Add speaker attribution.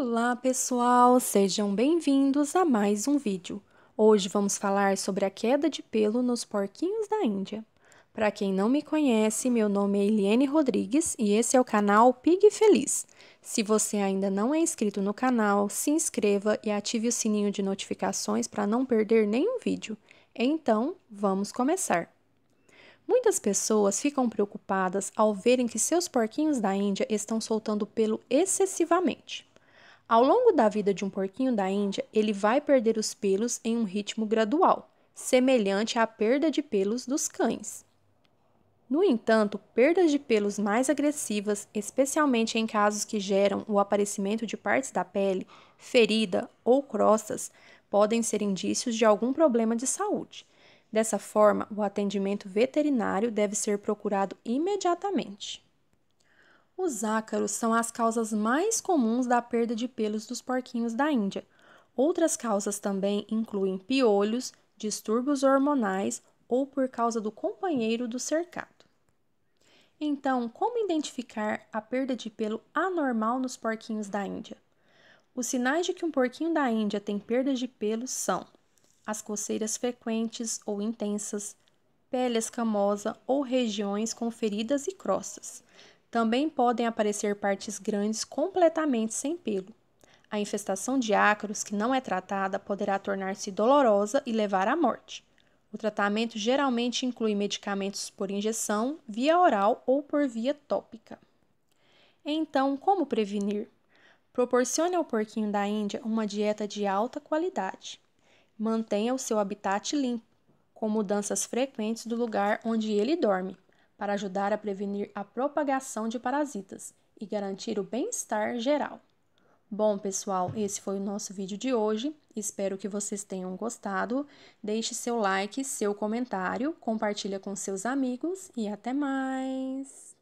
Speaker 1: Olá pessoal, sejam bem-vindos a mais um vídeo. Hoje vamos falar sobre a queda de pelo nos porquinhos da Índia. Para quem não me conhece, meu nome é Eliane Rodrigues e esse é o canal Pig Feliz. Se você ainda não é inscrito no canal, se inscreva e ative o sininho de notificações para não perder nenhum vídeo. Então, vamos começar! Muitas pessoas ficam preocupadas ao verem que seus porquinhos da Índia estão soltando pelo excessivamente. Ao longo da vida de um porquinho da Índia, ele vai perder os pelos em um ritmo gradual, semelhante à perda de pelos dos cães. No entanto, perdas de pelos mais agressivas, especialmente em casos que geram o aparecimento de partes da pele, ferida ou crostas, podem ser indícios de algum problema de saúde. Dessa forma, o atendimento veterinário deve ser procurado imediatamente os ácaros são as causas mais comuns da perda de pelos dos porquinhos da Índia. Outras causas também incluem piolhos, distúrbios hormonais ou por causa do companheiro do cercado. Então, como identificar a perda de pelo anormal nos porquinhos da Índia? Os sinais de que um porquinho da Índia tem perda de pelo são as coceiras frequentes ou intensas, pele escamosa ou regiões com feridas e crostas, também podem aparecer partes grandes completamente sem pelo. A infestação de ácaros, que não é tratada, poderá tornar-se dolorosa e levar à morte. O tratamento geralmente inclui medicamentos por injeção, via oral ou por via tópica. Então, como prevenir? Proporcione ao porquinho da Índia uma dieta de alta qualidade. Mantenha o seu habitat limpo, com mudanças frequentes do lugar onde ele dorme para ajudar a prevenir a propagação de parasitas e garantir o bem-estar geral. Bom, pessoal, esse foi o nosso vídeo de hoje. Espero que vocês tenham gostado. Deixe seu like, seu comentário, compartilha com seus amigos e até mais.